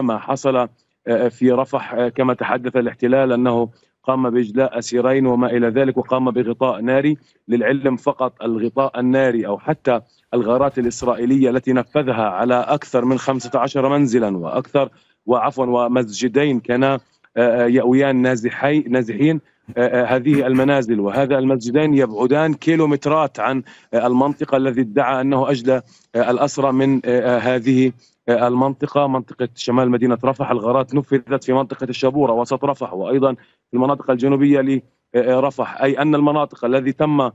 ما حصل آه، في رفح آه، كما تحدث الاحتلال انه قام باجلاء اسيرين وما الى ذلك وقام بغطاء ناري للعلم فقط الغطاء الناري او حتى الغارات الاسرائيليه التي نفذها على اكثر من 15 منزلا واكثر وعفوا ومسجدين كان آه، آه، يأويان نازحي نازحين آه، هذه المنازل وهذا المسجدين يبعدان كيلومترات عن المنطقة الذي ادعى أنه أجلى الأسرى من هذه المنطقة منطقة شمال مدينة رفح الغارات نفذت في منطقة الشابورة وسط رفح وأيضا في المناطق الجنوبية لرفح أي أن المناطق الذي تم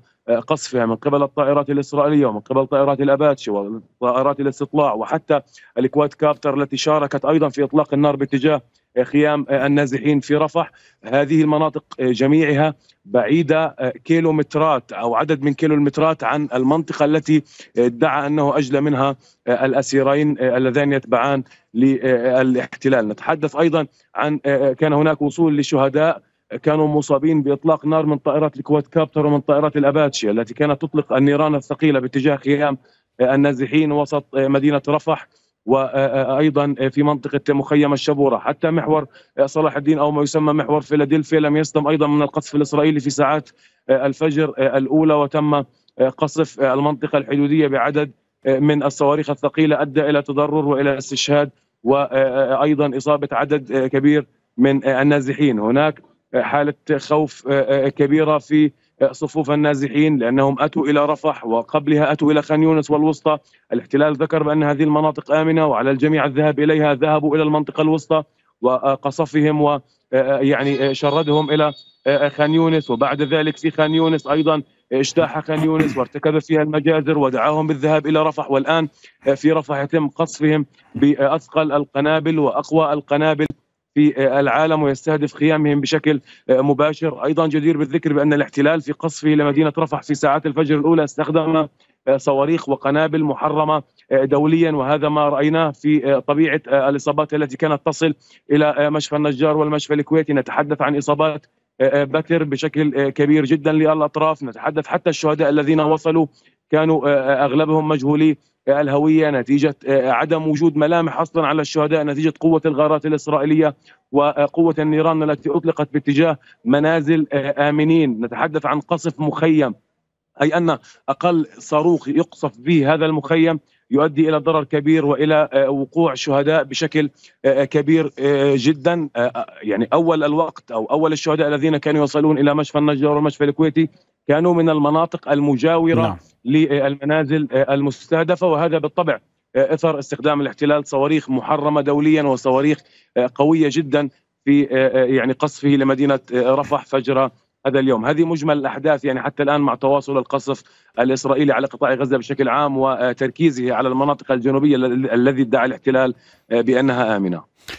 قصفها من قبل الطائرات الإسرائيلية ومن قبل طائرات الأباتشي وطائرات الاستطلاع وحتى الكواد كابتر التي شاركت أيضا في إطلاق النار باتجاه خيام النازحين في رفح هذه المناطق آه، جميعها بعيدة آه، كيلومترات أو عدد من كيلومترات عن المنطقة التي آه، ادعى أنه أجلى منها الأسيرين اللذان يتبعان للاحتلال نتحدث أيضا عن كان هناك وصول لشهداء كانوا مصابين باطلاق نار من طائرات الكواد كابتر ومن طائرات الاباتشي التي كانت تطلق النيران الثقيله باتجاه خيام النازحين وسط مدينه رفح وايضا في منطقه مخيم الشبوره حتى محور صلاح الدين او ما يسمى محور فيلادلفيا لم يسلم ايضا من القصف الاسرائيلي في ساعات الفجر الاولى وتم قصف المنطقه الحدوديه بعدد من الصواريخ الثقيله ادى الى تضرر والى استشهاد وايضا اصابه عدد كبير من النازحين هناك حاله خوف كبيره في صفوف النازحين لأنهم أتوا إلى رفح وقبلها أتوا إلى خان يونس والوسطى الاحتلال ذكر بأن هذه المناطق آمنة وعلى الجميع الذهاب إليها ذهبوا إلى المنطقة الوسطى وقصفهم و آه، آه، يعني آه، شردهم الى خان يونس وبعد ذلك في خان يونس ايضا اجتاح خان يونس وارتكب فيها المجازر ودعاهم بالذهاب الى رفح والان في رفح يتم قصفهم باثقل القنابل واقوى القنابل في آه، العالم ويستهدف خيامهم بشكل آه، مباشر أيضا جدير بالذكر بأن الاحتلال في قصفه لمدينة رفح في ساعات الفجر الأولى استخدم آه، صواريخ وقنابل محرمة دوليا وهذا ما رأيناه في طبيعة الإصابات التي كانت تصل إلى مشفى النجار والمشفى الكويتي نتحدث عن إصابات بتر بشكل كبير جدا للأطراف نتحدث حتى الشهداء الذين وصلوا كانوا أغلبهم مجهولي الهويه، نتيجه آه، عدم وجود ملامح اصلا على الشهداء، نتيجه قوه الغارات الاسرائيليه وقوه آه، النيران التي اطلقت باتجاه منازل آه، امنين، نتحدث عن قصف مخيم اي ان اقل صاروخ يقصف به هذا المخيم يؤدي الى ضرر كبير والى وقوع شهداء بشكل كبير جدا يعني اول الوقت او اول الشهداء الذين كانوا يصلون الى مشفى النجار والمشفى الكويتي كانوا من المناطق المجاورة نعم. للمنازل آه، المستهدفة وهذا بالطبع آه، اثر استخدام الاحتلال صواريخ محرمه دوليا وصواريخ آه، قويه جدا في يعني قصفه لمدينه رفح فجر هذا اليوم، هذه مجمل الاحداث يعني حتى الان مع تواصل القصف الاسرائيلي على قطاع غزه بشكل عام وتركيزه على المناطق الجنوبيه الذي ادعى الاحتلال بانها امنه.